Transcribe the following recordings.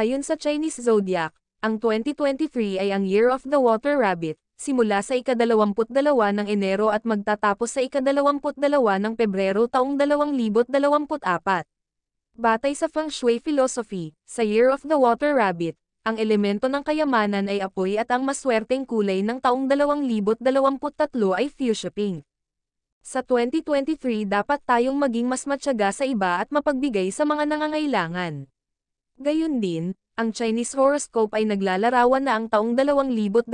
Ayon sa Chinese Zodiac, ang 2023 ay ang Year of the Water Rabbit, simula sa ikadalawamput dalawa ng Enero at magtatapos sa ikadalawamput dalawa ng Pebrero taong 2024. Batay sa Feng Shui philosophy, sa Year of the Water Rabbit, ang elemento ng kayamanan ay apoy at ang maswerteng kulay ng taong 2023 ay fuchsia pink. Sa 2023 dapat tayong maging mas matyaga sa iba at mapagbigay sa mga nangangailangan. Gayun din, ang Chinese horoscope ay naglalarawan na ang taong 2023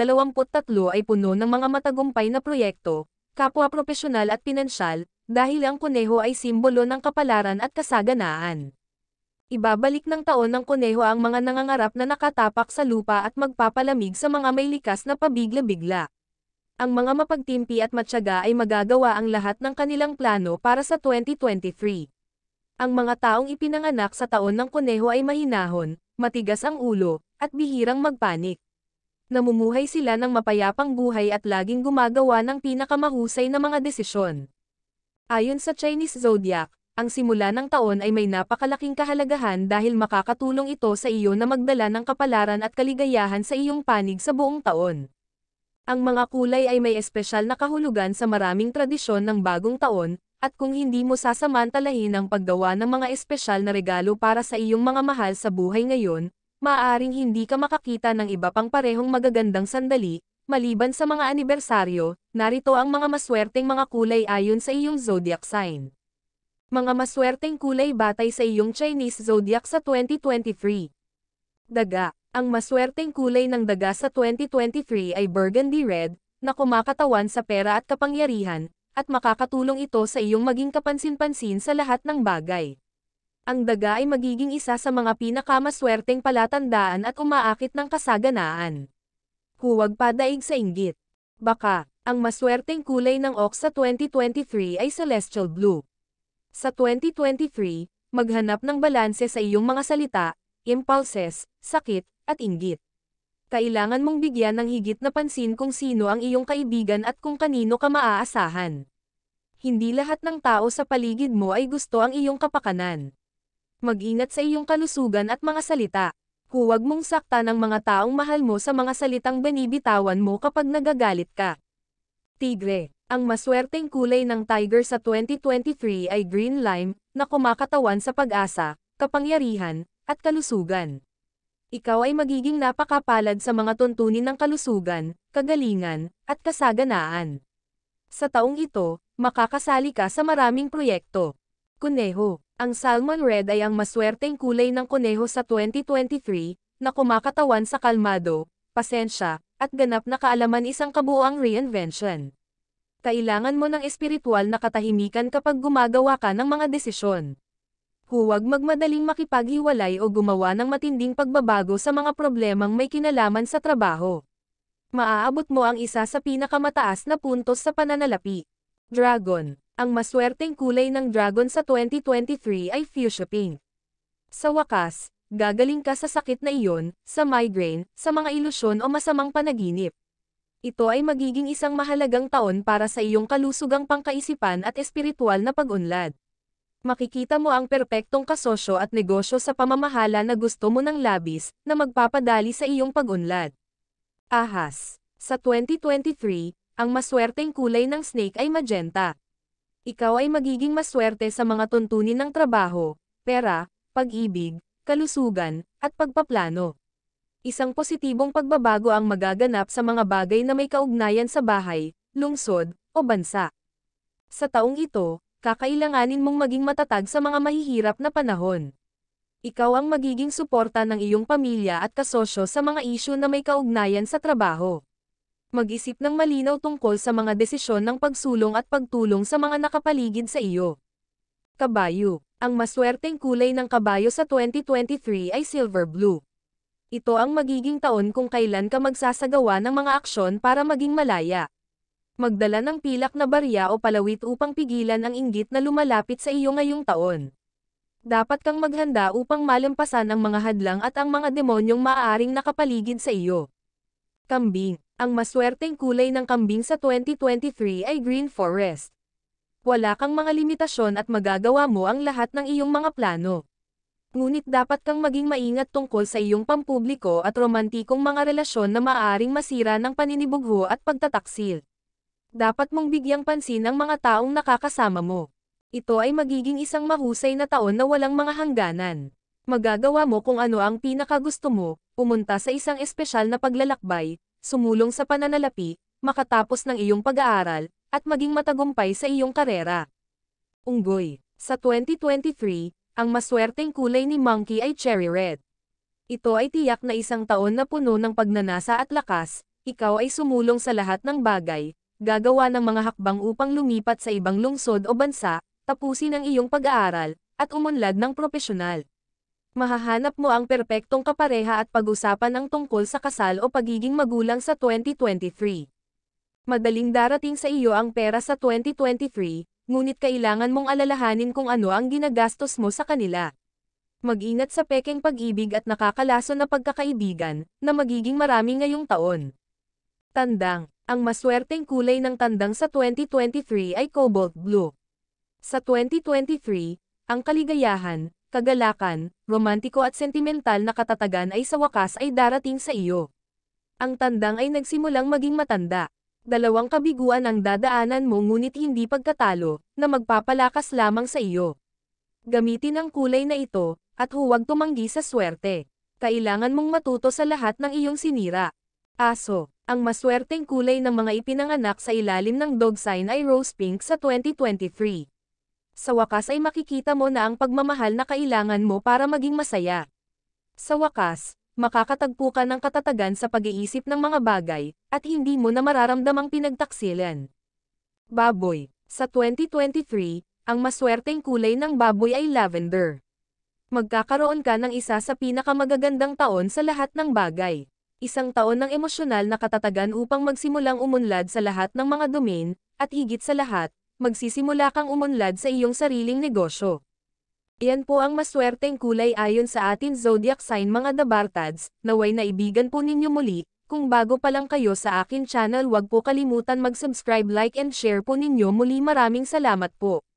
ay puno ng mga matagumpay na proyekto, kapwa profesional at pinansyal, dahil ang kuneho ay simbolo ng kapalaran at kasaganaan. Ibabalik ng taon ng kuneho ang mga nangangarap na nakatapak sa lupa at magpapalamig sa mga may likas na pabigla-bigla. Ang mga mapagtimpi at matyaga ay magagawa ang lahat ng kanilang plano para sa 2023. Ang mga taong ipinanganak sa taon ng kuneho ay mahinahon, matigas ang ulo, at bihirang magpanik. Namumuhay sila ng mapayapang buhay at laging gumagawa ng pinakamahusay na mga desisyon. Ayon sa Chinese Zodiac, ang simula ng taon ay may napakalaking kahalagahan dahil makakatulong ito sa iyo na magdala ng kapalaran at kaligayahan sa iyong panig sa buong taon. Ang mga kulay ay may espesyal na kahulugan sa maraming tradisyon ng bagong taon, at kung hindi mo sasamantalahin ang paggawa ng mga espesyal na regalo para sa iyong mga mahal sa buhay ngayon, maaaring hindi ka makakita ng iba pang parehong magagandang sandali, maliban sa mga anibersaryo, narito ang mga maswerteng mga kulay ayon sa iyong zodiac sign. Mga maswerteng kulay batay sa iyong Chinese zodiac sa 2023. Daga Ang maswerteng kulay ng daga sa 2023 ay burgundy red, na kumakatawan sa pera at kapangyarihan, at makakatulong ito sa iyong maging kapansin-pansin sa lahat ng bagay. Ang daga ay magiging isa sa mga pinakamaswerteng palatandaan at umaakit ng kasaganaan. Huwag padaig sa inggit. Baka, ang maswerteng kulay ng ox sa 2023 ay celestial blue. Sa 2023, maghanap ng balanse sa iyong mga salita, impulses, sakit, at inggit kailangan mong bigyan ng higit na pansin kung sino ang iyong kaibigan at kung kanino ka maaasahan. Hindi lahat ng tao sa paligid mo ay gusto ang iyong kapakanan. Mag-ingat sa iyong kalusugan at mga salita. Huwag mong sakta ng mga taong mahal mo sa mga salitang binibitawan mo kapag nagagalit ka. Tigre, ang maswerteng kulay ng tiger sa 2023 ay green lime, na kumakatawan sa pag-asa, kapangyarihan, at kalusugan ikaw ay magiging napakapalad sa mga tuntunin ng kalusugan, kagalingan, at kasaganaan. Sa taong ito, makakasali ka sa maraming proyekto. Kuneho Ang salmon red ay ang maswerteng kulay ng kuneho sa 2023, na kumakatawan sa kalmado, pasensya, at ganap na kaalaman isang kabuoang reinvention. Kailangan mo ng espiritual na katahimikan kapag gumagawa ka ng mga desisyon. Huwag magmadaling makipaghiwalay o gumawa ng matinding pagbabago sa mga problemang may kinalaman sa trabaho. Maaabot mo ang isa sa pinakamataas na puntos sa pananalapi. Dragon. Ang maswerteng kulay ng dragon sa 2023 ay fuchsia pink. Sa wakas, gagaling ka sa sakit na iyon, sa migraine, sa mga ilusyon o masamang panaginip. Ito ay magiging isang mahalagang taon para sa iyong kalusugang pangkaisipan at espiritual na pag-unlad makikita mo ang perpektong kasosyo at negosyo sa pamamahala na gusto mo ng labis, na magpapadali sa iyong pag-unlad. Ahas. Sa 2023, ang maswerteng kulay ng snake ay magenta. Ikaw ay magiging maswerte sa mga tuntunin ng trabaho, pera, pag-ibig, kalusugan, at pagpaplano. Isang positibong pagbabago ang magaganap sa mga bagay na may kaugnayan sa bahay, lungsod, o bansa. Sa taong ito, kakailanganin mong maging matatag sa mga mahihirap na panahon. Ikaw ang magiging suporta ng iyong pamilya at kasosyo sa mga isyu na may kaugnayan sa trabaho. Mag-isip ng malinaw tungkol sa mga desisyon ng pagsulong at pagtulong sa mga nakapaligid sa iyo. Kabayo ang maswerteng kulay ng kabayo sa 2023 ay silver blue. Ito ang magiging taon kung kailan ka magsasagawa ng mga aksyon para maging malaya magdala ng pilak na barya o palawit upang pigilan ang inggit na lumalapit sa iyo ngayong taon. Dapat kang maghanda upang malampasan ang mga hadlang at ang mga demonyong maaaring nakapaligid sa iyo. Kambing Ang maswerteng kulay ng kambing sa 2023 ay Green Forest. Wala kang mga limitasyon at magagawa mo ang lahat ng iyong mga plano. Ngunit dapat kang maging maingat tungkol sa iyong pampubliko at romantikong mga relasyon na maaaring masira ng paninibugho at pagtataksil dapat mong bigyang pansin ang mga taong nakakasama mo. Ito ay magiging isang mahusay na taon na walang mga hangganan. Magagawa mo kung ano ang pinakagusto mo, pumunta sa isang espesyal na paglalakbay, sumulong sa pananalapi, makatapos ng iyong pag-aaral, at maging matagumpay sa iyong karera. Unggoy, sa 2023, ang maswerteng kulay ni Monkey ay cherry red. Ito ay tiyak na isang taon na puno ng pagnanasa at lakas, ikaw ay sumulong sa lahat ng bagay, gagawa ng mga hakbang upang lumipat sa ibang lungsod o bansa, tapusin ang iyong pag-aaral, at umunlad ng profesional. Mahahanap mo ang perpektong kapareha at pag-usapan ang tungkol sa kasal o pagiging magulang sa 2023. Madaling darating sa iyo ang pera sa 2023, ngunit kailangan mong alalahanin kung ano ang ginagastos mo sa kanila. Mag-ingat sa pekeng pag-ibig at nakakalaso na pagkakaibigan, na magiging marami ngayong taon. Tandang, ang maswerteng kulay ng tandang sa 2023 ay cobalt blue. Sa 2023, ang kaligayahan, kagalakan, romantiko at sentimental na katatagan ay sa wakas ay darating sa iyo. Ang tandang ay nagsimulang maging matanda. Dalawang kabiguan ang dadaanan mo ngunit hindi pagkatalo, na magpapalakas lamang sa iyo. Gamitin ang kulay na ito, at huwag tumanggi sa swerte. Kailangan mong matuto sa lahat ng iyong sinira. Aso ang maswerteng kulay ng mga ipinanganak sa ilalim ng dog sign ay rose pink sa 2023. Sa wakas ay makikita mo na ang pagmamahal na kailangan mo para maging masaya. Sa wakas, makakatagpo ka ng katatagan sa pag-iisip ng mga bagay, at hindi mo na mararamdamang pinagtaksilan. Baboy Sa 2023, ang maswerteng kulay ng baboy ay lavender. Magkakaroon ka ng isa sa pinakamagagandang taon sa lahat ng bagay isang taon ng emosyonal na katatagan upang magsimulang umunlad sa lahat ng mga domain, at higit sa lahat, magsisimula kang umunlad sa iyong sariling negosyo. Iyan po ang maswerteng kulay ayon sa atin zodiac sign mga dabartads, naway naibigan po ninyo muli, kung bago pa lang kayo sa akin channel wag po kalimutan mag-subscribe like and share po ninyo muli maraming salamat po.